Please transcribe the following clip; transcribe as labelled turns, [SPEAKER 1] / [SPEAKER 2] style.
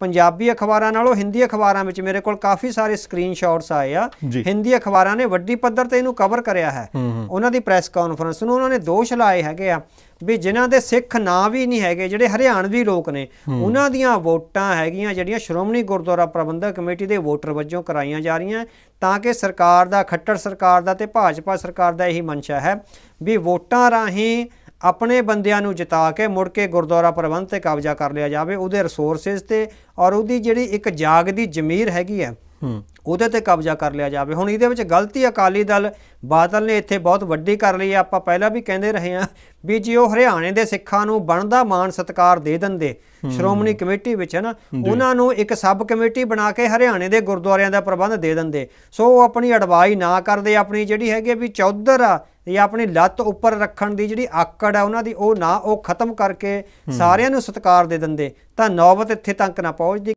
[SPEAKER 1] ਪੰਜਾਬੀ ਅਖਬਾਰਾਂ ਨਾਲੋਂ ਹਿੰਦੀ ਅਖਬਾਰਾਂ ਵਿੱਚ ਮੇਰੇ ਕੋਲ ਕਾਫੀ ਸਾਰੇ ਸਕਰੀਨਸ਼ਾਟਸ ਆਏ ਆ ਹਿੰਦੀ ਅਖਬਾਰਾਂ ਨੇ ਵੱਡੀ ਪੱਧਰ ਤੇ ਇਹਨੂੰ ਕਵਰ ਕਰਿਆ ਹੈ ਉਹਨਾਂ ਦੀ ਪ੍ਰੈਸ ਕਾਨਫਰੰਸ ਨੂੰ ਉਹਨਾਂ ਨੇ ਦੋਸ਼ ਲਾਏ ਹੈਗੇ ਆ ਵੀ ਜਿਨ੍ਹਾਂ ਦੇ ਸਿੱਖ ਨਾਂ ਵੀ ਨਹੀਂ ਹੈਗੇ ਜਿਹੜੇ ਹਰਿਆਣਵੀ ਲੋਕ ਨੇ ਉਹਨਾਂ ਦੀਆਂ ਵੋਟਾਂ ਹੈਗੀਆਂ ਜਿਹੜੀਆਂ ਸ਼੍ਰੋਮਣੀ ਗੁਰਦੁਆਰਾ ਪ੍ਰਬੰਧਕ ਕਮੇਟੀ ਦੇ ਵੋਟਰ ਵੱਜੋਂ ਕਰਾਈਆਂ ਜਾ ਰਹੀਆਂ ਤਾਂ ਕਿ ਸਰਕਾਰ ਦਾ ਖੱਟੜ ਸਰਕਾਰ ਦਾ ਤੇ ਭਾਜਪਾ ਸਰਕਾਰ ਦਾ ਇਹੀ ਮਨਸ਼ਾ ਹੈ ਵੀ ਵੋਟਾਂ ਰਾਹੀਂ ਆਪਣੇ ਬੰਦਿਆਂ ਨੂੰ ਜਿਤਾ ਕੇ ਮੁੜ ਕੇ ਗੁਰਦੁਆਰਾ ਪ੍ਰਬੰਧ ਤੇ ਕਬਜ਼ਾ ਕਰ ਲਿਆ ਜਾਵੇ ਉਹਦੇ ਰਿਸੋਰਸਸ ਤੇ ਔਰ ਉਹਦੀ ਜਿਹੜੀ ਇੱਕ ਜਾਗਦੀ ਜ਼ਮੀਰ ਹੈਗੀ ਹੈ ਉਹਦੇ ਤੇ ਕਬਜ਼ਾ ਕਰ ਲਿਆ ਜਾਵੇ ਹੁਣ ਇਹਦੇ ਵਿੱਚ ਗਲਤੀ ਅਕਾਲੀ ਦਲ ਬਾਦਲ ਨੇ ਇੱਥੇ ਬਹੁਤ ਵੱਡੀ ਕਰ ਲਈ ਆ ਆਪਾਂ ਪਹਿਲਾਂ ਵੀ ਕਹਿੰਦੇ ਰਹੇ ਆ ਵੀ ਜੇ ਉਹ ਹਰਿਆਣੇ ਦੇ ਸਿੱਖਾਂ ਨੂੰ ਬਣਦਾ ਮਾਣ ਸਤਕਾਰ ਦੇ ਦਿੰਦੇ ਸ਼੍ਰੋਮਣੀ ਕਮੇਟੀ ਵਿੱਚ ਹੈ ਨਾ ਉਹਨਾਂ ਨੂੰ ਇੱਕ ਸਬ ਕਮੇਟੀ ਬਣਾ ਕੇ ਹਰਿਆਣੇ ਦੇ ਗੁਰਦੁਆਰਿਆਂ ਦਾ ਪ੍ਰਬੰਧ ਦੇ ਦਿੰਦੇ ਸੋ ਉਹ ਆਪਣੀ ਅਡਵਾਈ ਨਾ ਕਰਦੇ ਆਪਣੀ ਜਿਹੜੀ ਹੈਗੀ ਵੀ ਚੌਧਰ ਆ ਜਾਂ ਆਪਣੀ ਲੱਤ ਉੱਪਰ ਰੱਖਣ ਦੀ ਜਿਹੜੀ ਆਕੜ ਹੈ ਉਹਨਾਂ ਦੀ ਉਹ ਨਾ ਉਹ ਖਤਮ ਕਰਕੇ ਸਾਰਿਆਂ ਨੂੰ ਸਤਿਕਾਰ ਦੇ ਦਿੰਦੇ ਤਾਂ ਨੌਬਤ ਇੱਥੇ ਤੱਕ ਨਾ ਪਹੁੰਚਦੀ